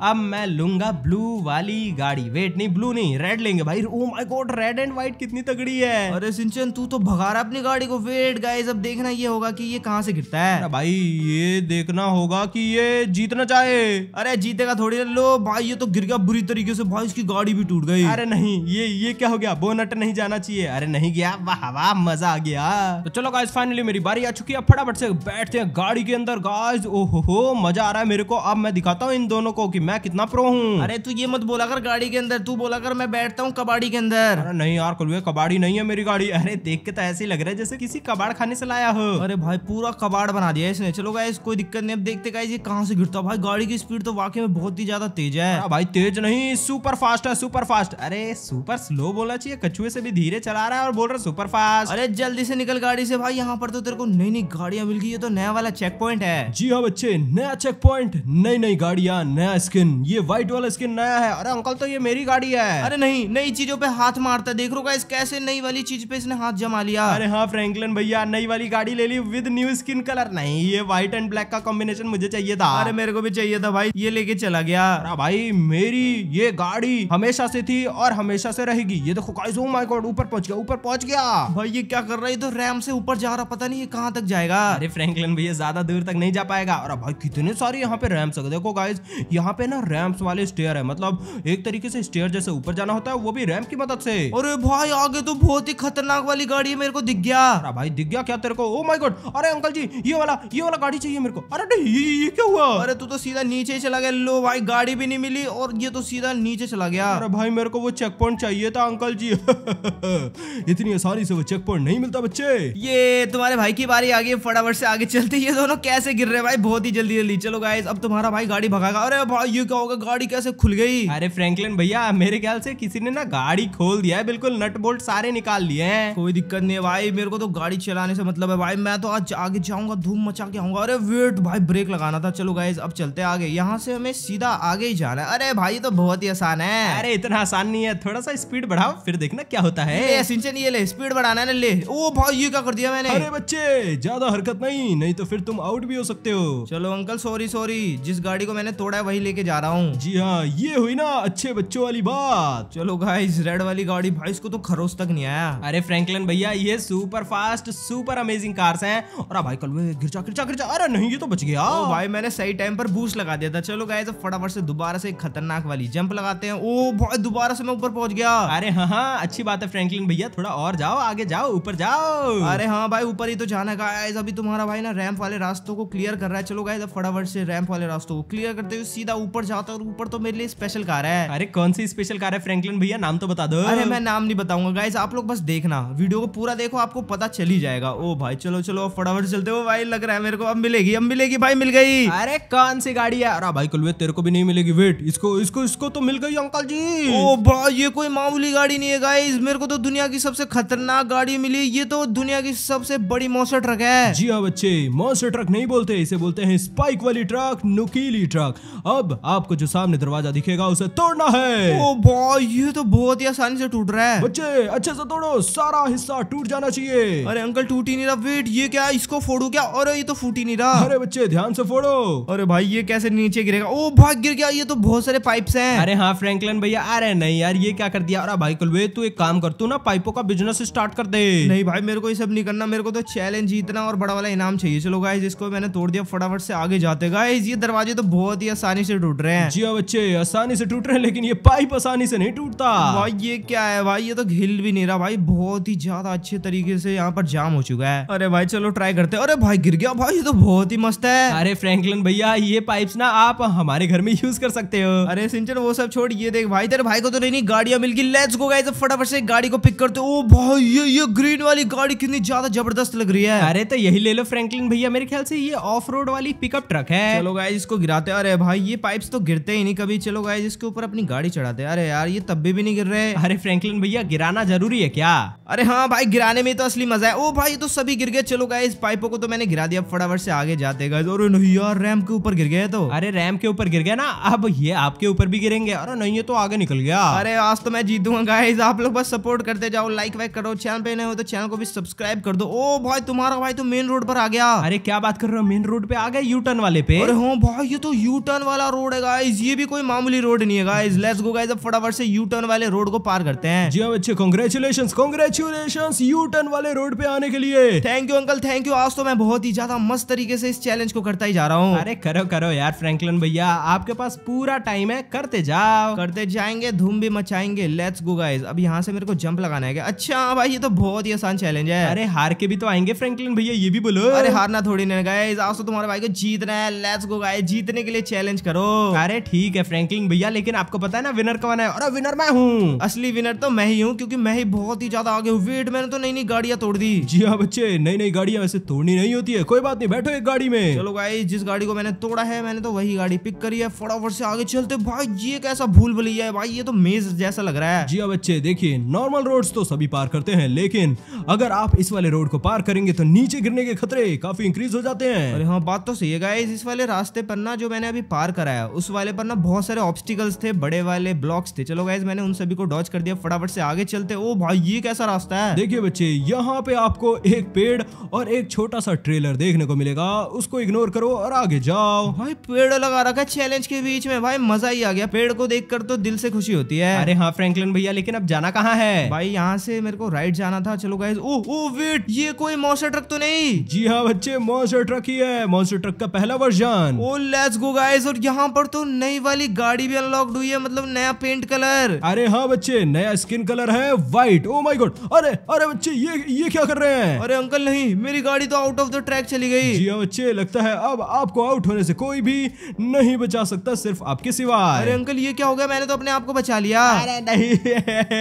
अब मैं लूंगा ब्लू वाली गाड़ी वेट नहीं ब्लू नहीं रेड लेंगे भाई oh my god red and white कितनी तगड़ी है अरे सिंचन तू तो भगा रहा अपनी गाड़ी को वेट गाइस अब देखना ये होगा कि ये कहाँ से गिरता है भाई ये देखना होगा कि ये जीतना चाहे अरे जीतेगा थोड़ी लो भाई ये तो गिर गया बुरी तरीके से भाई इसकी गाड़ी भी टूट गई अरे नहीं ये ये क्या हो गया बोनट नहीं जाना चाहिए अरे नहीं गया वाह वाह मजा आ गया तो चलो गाइस फाइनली मेरी बारी आ चुकी है फटाफट से बैठते हैं गाड़ी के अंदर गाइस ओहो मजा आ रहा है मेरे को अब मैं दिखाता हूँ इन दोनों को की मैं कितना प्रो हूँ अरे तू ये मत बोला कर गाड़ी के अंदर तू बोला कर मैं बैठता हूँ कबाड़ी के अंदर नहीं यार कबाड़ी नहीं है मेरी गाड़ी अरे देख के तो ऐसे ही लग रहा है जैसे किसी कबाड़ खाने से लाया हो अरे भाई पूरा कबाड़ बना दिया इसने चलो गाइस कोई दिक्कत नहीं अब देखते गाइस ये कहाँ से गिरता भाई गाड़ी की स्पीड तो वाकई में बहुत ही ज्यादा तेज है हाँ भाई तेज नहीं सुपर फास्ट है सुपर फास्ट अरे सुपर स्लो बोलना चाहिए कछुए से भी धीरे चला रहा है और बोल रहा सुपर फास्ट अरे जल्दी से निकल गाड़ी से भाई यहाँ पर तो तेरे को नई नई गाड़िया मिल गई ये तो नया वाला चेक पॉइंट है जी हाँ बच्चे नया चेक पॉइंट नई नई गाड़िया नया स्किन ये व्हाइट वाला स्किन नया है अरे अंकल तो ये मेरी गाड़ी है अरे नहीं नई चीजों पे हाथ मारता देख रो गाइस कैसे नई वाली चीज पे इसने हाथ जमा लिया अरे हाँ फ्रैंकलिन भैया नई वाली गाड़ी ले ली विद न्यू स्किन कलर नहीं ये व्हाइट एंड ब्लैक का कॉम्बिनेशन मुझे चाहिए था अरे मेरे को भी चाहिए था भाई ये लेके चला गया भाई मेरी ये गाड़ी हमेशा से थी और हमेशा से रहेगी ये देखो गाइस माय गॉड ऊपर पहुंच गया ऊपर पहुंच गया भाई ये क्या कर रहा है तो रैम से ऊपर जा रहा पता नहीं ये कहाँ तक जाएगा अरे फ्रैंकलिन भैया ज्यादा दूर तक नहीं जा पाएगा और भाई कितने सारे यहाँ पे रैम्स देखो गाइज यहाँ पे ना रैम्स वाले स्टेयर है मतलब एक तरीके से स्टेयर जैसे ऊपर जाना होता है वो भी रैम की मदद से अरे भाई आगे तो बहुत ही खतरनाक वाली गाड़ी है मेरे को दिख गया दिया अरे भाई दिख गया क्या तेरे को ओ माय गॉड अरे अंकल जी ये वाला ये वाला गाड़ी चाहिए मेरे को अरे ये, ये क्या हुआ अरे तू तो सीधा नीचे चला गया लो भाई गाड़ी भी नहीं मिली और ये तो सीधा नीचे चला गया अरे भाई मेरे को वो चेक पॉइंट चाहिए था अंकल जी इतनी आसानी से वो चेक पॉइंट नहीं मिलता बच्चे ये तुम्हारे भाई की बारी आगे फटाफट से आगे चलते ये दोनों कैसे गिर रहे भाई बहुत ही जल्दी जल्दी चलो गाइज अब तुम्हारा भाई गाड़ी भगाएगा अरे भाई ये क्या होगा गाड़ी कैसे खुल गई अरे फ्रैंकलिन भैया मेरे ख्याल से किसी ने ना गाड़ी खोल दिया है बिल्कुल नट बोल्ट सारे निकाल लिए हैं कोई दिक्कत नहीं है भाई मेरे को तो गाड़ी चलाने से मतलब है भाई मैं तो आज आगे जाऊंगा धूम मचा के आऊंगा अरे वेट भाई ब्रेक लगाना था चलो गाइज अब चलते आगे यहाँ से हमें सीधा आगे ही जाना है अरे भाई तो बहुत ही आसान है अरे इतना आसान नहीं है थोड़ा सा स्पीड बढ़ाओ फिर देखना क्या होता है सिंचन ये ले स्पीड बढ़ाना है ले ओ भाई ये क्या कर दिया मैंने अरे बच्चे ज्यादा हरकत नहीं नहीं तो फिर तुम आउट भी हो सकते हो चलो अंकल सॉरी सॉरी जिस गाड़ी को मैंने तोड़ा है वही लेके जा रहा हूँ जी हाँ ये हुई ना अच्छे बच्चों वाली बात चलो गाइज रेड वाली गाड़ी भाई इसको तो खरोस तक नहीं आया अरे फ्रैंकलिन भैया ये soup super fast super amazing cars हैं और भाई कल गिरचा गिरचा गिरचा अरे नहीं ये तो बच गया ओ भाई मैंने सही टाइम पर बूस्ट लगा दिया था चलो गाइस अब फटाफट से दोबारा से खतरनाक वाली जंप लगाते हैं ओ भाई दोबारा से मैं ऊपर पहुंच गया अरे हाँ हाँ अच्छी बात है फ्रैंकलिन भैया थोड़ा और जाओ आगे जाओ ऊपर जाओ अरे हाँ भाई ऊपर ही तो जाना गाइस अभी तुम्हारा भाई ना रैंप वाले रास्तों को क्लियर कर रहा है चलो गाइस अब फटाफट से रैंप वाले रास्तों को क्लियर करते हुए सीधा ऊपर जाता और ऊपर तो मेरे लिए स्पेशल कार है अरे कौन सी स्पेशल कार है फ्रैंकलिन भैया नाम तो बता दो अरे मैं नाम नहीं बताऊंगा गाइस आप लोग बस देखना वीडियो को पूरा देखो आपको आपको पता चल ही जाएगा ओ भाई चलो चलो फटाफट चलते हो भाई लग रहा है मेरे को अब मिलेगी अब मिलेगी भाई मिल गई अरे कौन सी गाड़ी है अरे भाई कुलवे तेरे को भी नहीं मिलेगी वेट इसको इसको इसको तो मिल गई अंकल जी ओ भाई ये कोई मामूली गाड़ी नहीं है गाइस मेरे को तो दुनिया की सबसे खतरनाक गाड़ी मिली ये तो दुनिया की सबसे बड़ी मोस्टर ट्रक है जी हाँ बच्चे मोस्टर ट्रक नहीं बोलते इसे बोलते हैं स्पाइक वाली ट्रक नुकीली ट्रक अब आपको जो सामने दरवाजा दिखेगा उसे तोड़ना है ओ भाई ये तो बहुत ही आसानी से टूट रहा है बच्चे अच्छे से तोड़ो सारा हिस्सा टूट जाना चाहिए ये अरे अंकल टूटी नहीं रहा वेट ये क्या इसको फोड़ू क्या और ये तो फूटी नहीं रहा अरे बच्चे ध्यान से फोड़ो अरे भाई ये कैसे नीचे गिरेगा ओ भाग गिर गया ये तो बहुत सारे पाइप है अरे हाँ फ्रेंकलन भैया अरे नहीं यार ये क्या कर दिया अरे भाई कुल तू एक काम कर तू ना पाइपों का बिजनेस स्टार्ट कर दे नहीं भाई मेरे को ये सब नहीं करना मेरे को तो चैलेंज जीतना और बड़ा वाला इनाम चाहिए चलो गाइज इसको मैंने तोड़ दिया फटाफट से आगे जाते गाइज ये दरवाजे तो बहुत ही आसानी से टूट रहे हैं जी हाँ बच्चे आसानी से टूट रहे हैं लेकिन ये पाइप आसानी से नहीं टूटता भाई ये क्या है भाई ये तो हिल भी नहीं रहा भाई बहुत ही ज्यादा अच्छे तरीके से यहाँ पर जाम हो चुका है अरे भाई चलो ट्राई करते अरे भाई गिर गया भाई ये तो बहुत ही मस्त है अरे फ्रैंकलिन भैया ये पाइप्स ना आप हमारे घर में यूज कर सकते हो अरे सिंचन वो सब छोड़ ये देख भाई तेरे भाई को तो नहीं गाड़िया मिल गई लेट्स गो गाइस फटाफट से गाड़ी को पिक करते हो भाई ये ये ग्रीन वाली गाड़ी कितनी ज्यादा जबरदस्त लग रही है अरे तो यही ले लो फ्रेंकलिन भैया मेरे ख्याल से ये ऑफ रोड वाली पिकअप ट्रक है चलो गाइस इसको गिराते अरे भाई ये पाइप तो गिरते ही नहीं कभी चलो गाइस इसके ऊपर अपनी गाड़ी चढ़ाते अरे यार ये तब भी नहीं गिर रहे अरे फ्रेंकलिन भैया गिराना जरूरी है क्या अरे हाँ भाई गिराने में तो असली मजा है ओ भाई तो सभी गिर गए चलो गाइस पाइपों को तो मैंने गिरा दिया फटाफट से आगे जाते गए और नहीं यार रैम के ऊपर गिर गए तो अरे रैम के ऊपर गिर गए ना अब ये आपके ऊपर भी गिरेंगे अरे नहीं ये तो आगे निकल गया अरे आज तो मैं जीतूंगा गाइज आप लोग बस सपोर्ट करते जाओ लाइक वाइक करो चैनल पे नहीं हो तो चैनल को भी सब्सक्राइब कर दो ओ भाई तुम्हारा भाई तो मेन रोड पर आ गया अरे क्या बात कर रहे हो मेन रोड पे आ गए यू टर्न वाले पे अरे हाँ भाई ये तो यू टर्न वाला रोड है गाइज ये भी कोई मामूली रोड नहीं है गाइज लेट्स गो गाइज अब फटाफट से यू टर्न वाले रोड को पार करते हैं जी हाँ बच्चे कॉन्ग्रेचुलेशन कॉन्ग्रेचुलेशन यू टर्न वाले वाले रोड पे आने के लिए thank you uncle thank you आज तो मैं बहुत ही ज्यादा मस्त तरीके से इस चैलेंज को करता ही जा रहा हूँ अरे करो करो यार फ्रैंकलिन भैया आपके पास पूरा टाइम है करते जाओ करते जाएंगे धूम भी मचाएंगे लेट्स गो गाइज अब यहाँ से मेरे को जंप लगाना है अच्छा भाई ये तो बहुत ही आसान चैलेंज है अरे हार के भी तो आएंगे फ्रैंकलिन भैया ये भी बोलो अरे हारना थोड़ी ना गए आज तो तुम्हारे भाई को जीतना है लेट्स गो गाइज जीतने के लिए चैलेंज करो अरे ठीक है फ्रेंकलिन भैया लेकिन आपको पता है ना विनर कौन है और विनर मैं हूँ असली विनर तो मैं ही हूँ क्योंकि मैं ही बहुत ही ज्यादा आगे हूँ वेट मैंने तो नहीं नहीं गाड़ियाँ तोड़ दी जी हाँ बच्चे नई नई गाड़ियाँ वैसे तोड़नी नहीं होती है कोई बात नहीं बैठो एक गाड़ी में चलो भाई जिस गाड़ी को मैंने तोड़ा है मैंने तो वही गाड़ी पिक करी है फटाफट से आगे चलते भाई ये कैसा भूल भुलैया है भाई ये तो मेज जैसा लग रहा है जी हाँ बच्चे देखिए नॉर्मल रोड तो सभी पार करते हैं लेकिन अगर आप इस वाले रोड को पार करेंगे तो नीचे गिरने के खतरे काफी इंक्रीज हो जाते हैं अरे हाँ बात तो सही है गाइज इस वाले रास्ते पर ना जो मैंने अभी पार कराया उस वाले पर ना बहुत सारे ऑब्स्टिकल्स थे बड़े वाले ब्लॉक्स थे चलो गाइज मैंने उन सभी को डॉच कर दिया फटाफट से आगे चलते ओ भाई ये कैसा रास्ता है देखिए बच्चे यहाँ पे आपको एक पेड़ और एक छोटा सा ट्रेलर देखने को मिलेगा उसको इग्नोर करो और आगे जाओ भाई पेड़ लगा रखा चैलेंज के बीच में भाई मजा ही आ गया पेड़ को देख कर तो दिल से खुशी होती है अरे हाँ फ्रेंकलिन भैया लेकिन अब जाना कहाँ है भाई यहाँ से मेरे को राइट जाना था चलो गाइज ओ ओ वेट ये कोई मॉन्स्टर ट्रक तो नहीं जी हाँ बच्चे मॉन्स्टर ट्रक ही है मॉन्स्टर ट्रक का पहला version oh let's go guys और यहाँ पर तो नई वाली गाड़ी भी अनलॉक हुई है मतलब नया पेंट कलर अरे हाँ बच्चे नया स्किन कलर है व्हाइट ओ माई गॉड अरे अरे बच्चे ये ये क्या कर रहे हैं अरे अंकल नहीं मेरी गाड़ी तो आउट ऑफ द ट्रैक चली गई जी हाँ, बच्चे लगता है अब आपको आउट होने से कोई भी नहीं बचा सकता सिर्फ आपके सिवा अरे अंकल ये क्या हो गया मैंने तो अपने आप को बचा लिया अरे नहीं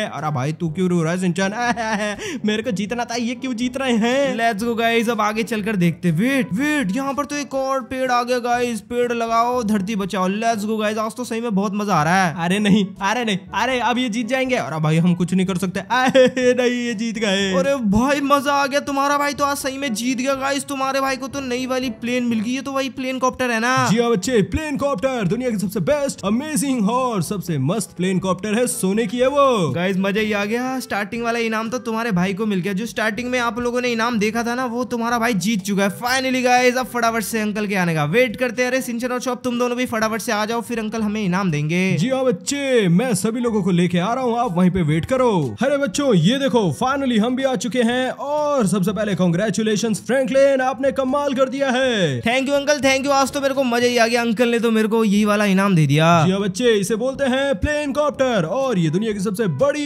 अरे भाई तू क्यों रो रहा है सिंचन मेरे को जीतना था ये क्यों जीत रहे हैं लेट्स गो गाइस अब आगे चलकर देखते वेट वेट यहाँ पर तो एक और पेड़ आ गया गाइस पेड़ लगाओ धरती बचाओ लेट्स गो गाइस आज तो सही में बहुत मजा आ रहा है अरे नहीं अरे नहीं अरे अब ये जीत जाएंगे अरे भाई हम कुछ नहीं कर सकते नहीं ये जीत गए अरे भाई मजा आ गया तुम्हारा भाई तो आज सही में जीत गया गाइस तुम्हारे भाई को तो नई वाली प्लेन मिल गई है तो वही प्लेन कॉप्टर है ना जी हाँ बच्चे प्लेन कॉप्टर दुनिया की सबसे बेस्ट अमेजिंग और सबसे मस्त प्लेन कॉप्टर है सोने की है वो गाइस मजा ही आ गया स्टार्टिंग वाला इनाम तो तुम्हारे भाई को मिल गया जो स्टार्टिंग में आप लोगों ने इनाम देखा था ना वो तुम्हारा भाई जीत चुका है फाइनली गाइज अब फटाफट से अंकल के आने का वेट करते अरे सिंचन और शॉप तुम दोनों भी फटाफट से आ जाओ फिर अंकल हमें इनाम देंगे जी हाँ बच्चे मैं सभी लोगों को लेके आ रहा हूँ आप वहीं पे वेट करो अरे बच्चों ये देखो फाइनली हम भी आ चुके चुके हैं और सबसे पहले कॉन्ग्रेचुलेशन फ्रैंकलिन आपने कमाल कर दिया है thank you uncle thank you आज तो मेरे को मजा ही आ गया अंकल ने तो मेरे को यही वाला इनाम दे दिया हाँ बच्चे इसे बोलते हैं प्लेन कॉप्टर और ये दुनिया की सबसे बड़ी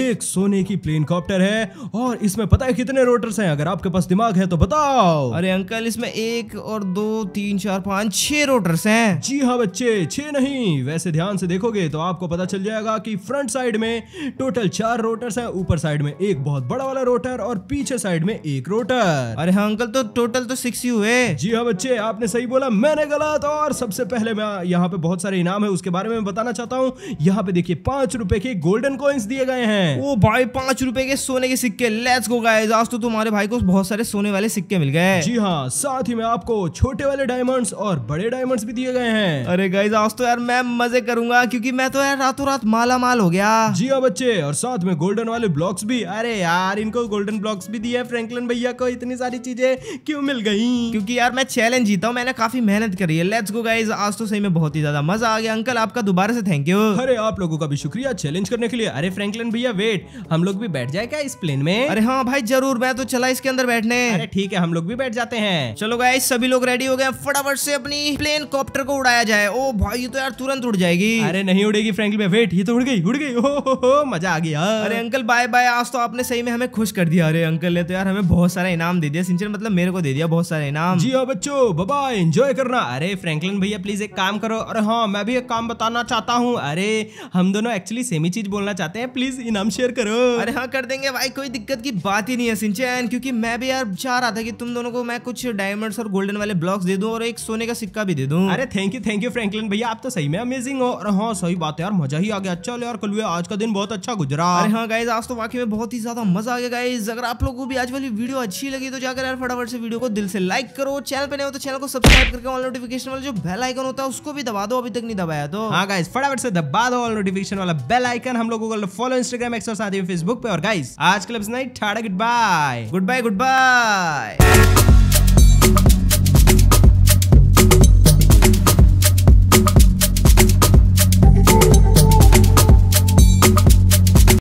एक सोने की प्लेन कॉप्टर है और इसमें पता है कितने रोटर्स हैं अगर आपके पास दिमाग है तो बताओ अरे अंकल इसमें एक और दो तीन चार पाँच छह रोटर्स हैं जी हाँ बच्चे छह नहीं वैसे ध्यान से देखोगे तो आपको पता चल जाएगा कि फ्रंट साइड में टोटल चार रोटर्स हैं ऊपर साइड में एक बहुत बड़ा वाला रोटर रोटर और पीछे साइड में एक रोटर अरे हाँ अंकल तो टोटल तो सिक्स ही हुए जी हाँ बच्चे आपने सही बोला मैंने गलत और सबसे पहले मैं यहाँ पे बहुत सारे इनाम है उसके बारे में बताना चाहता हूँ यहाँ पे देखिए पांच रूपए के गोल्डन कॉइन्स दिए गए हैं वो भाई पांच रूपए के सोने के सिक्के लेट्स गो गाइस आज तो तुम्हारे भाई को बहुत सारे सोने वाले सिक्के मिल गए जी हाँ साथ ही में आपको छोटे वाले डायमंड्स और बड़े डायमंड्स भी दिए गए हैं अरे गाइस आज तो यार मैं मजे करूंगा क्योंकि मैं तो यार रातों रात माला माल हो गया जी हाँ बच्चे और साथ में गोल्डन वाले ब्लॉक्स भी अरे यार इनको गोल्डन ब्लॉक्स भी दिए है भैया को इतनी सारी चीजें क्यों मिल गई क्योंकि यार मैं चैलेंज जीता हूँ मैंने काफी मेहनत करी है लेट्स गो गाइज आज तो सही में बहुत ही ज्यादा मजा आ गया अंकल आपका दोबारा से थैंक यू अरे आप लोगों का भी शुक्रिया चैलेंज करने के लिए अरे फ्रेंकलन भैया वेट हम लोग भी बैठ जाए क्या इस प्लेन में अरे हाँ भाई जरूर मैं तो चला इसके अंदर बैठने ठीक है हम लोग भी बैठ जाते हैं चलो गाइज सभी लोग रेडी हो गए फटाफट से अपनी प्लेन कॉप्टर को उड़ाया जाए ओ भाई ये तो यार तुरंत उड़ जाएगी अरे नहीं उड़ेगी फ्रैंकलिन वेट ये तो उड़ गई उड़ गई हो मजा आ गया अरे अंकल बाय बाय आज तो आपने सही में हमें खुश कर दिया अरे अंकल ने तो यार हमें बहुत सारा इनाम दे दिया सिंचन मतलब मेरे को दे दिया बहुत सारा इनाम जी हाँ बच्चों बाबा एंजॉय करना अरे फ्रैंकलिन भैया प्लीज एक काम करो अरे हाँ मैं भी एक काम बताना चाहता हूँ अरे हम दोनों एक्चुअली सेम ही चीज बोलना चाहते हैं प्लीज इनाम शेयर करो अरे हाँ कर देंगे भाई कोई दिक्कत की बात ही नहीं है सिंचन क्यूँकी मैं भी यार चाह रहा था की तुम दोनों को मैं कुछ डायमंड और गोल्डन वाले ब्लॉक्स दे दूं और एक सोने का सिक्का भी दे दूं अरे thank you thank you Franklin भैया आप तो सही में अमेजिंग हो और हाँ सही बात है यार मजा ही आ गया चलो यार कल आज का दिन बहुत अच्छा गुजरा अरे हाँ गाइज आज तो वाकई में बहुत ही ज्यादा मजा आ गया गाइज अगर आप लोगों को भी आज वाली वीडियो अच्छी लगी तो जाकर यार फटाफट से वीडियो को दिल से लाइक करो चैनल पर नहीं हो तो चैनल को सब्सक्राइब करके ऑल नोटिफिकेशन वाला जो बेल आइकन होता है उसको भी दबा दो अभी तक नहीं दबाया तो हाँ गाइज फटाफट से दबा दो ऑल नोटिफिकेशन वाला बेल आइकन हम लोगों को फॉलो इंस्टाग्राम एक्सर साथ फेसबुक पे और गाइज आज नहीं ठाड़ा good bye good bye good bye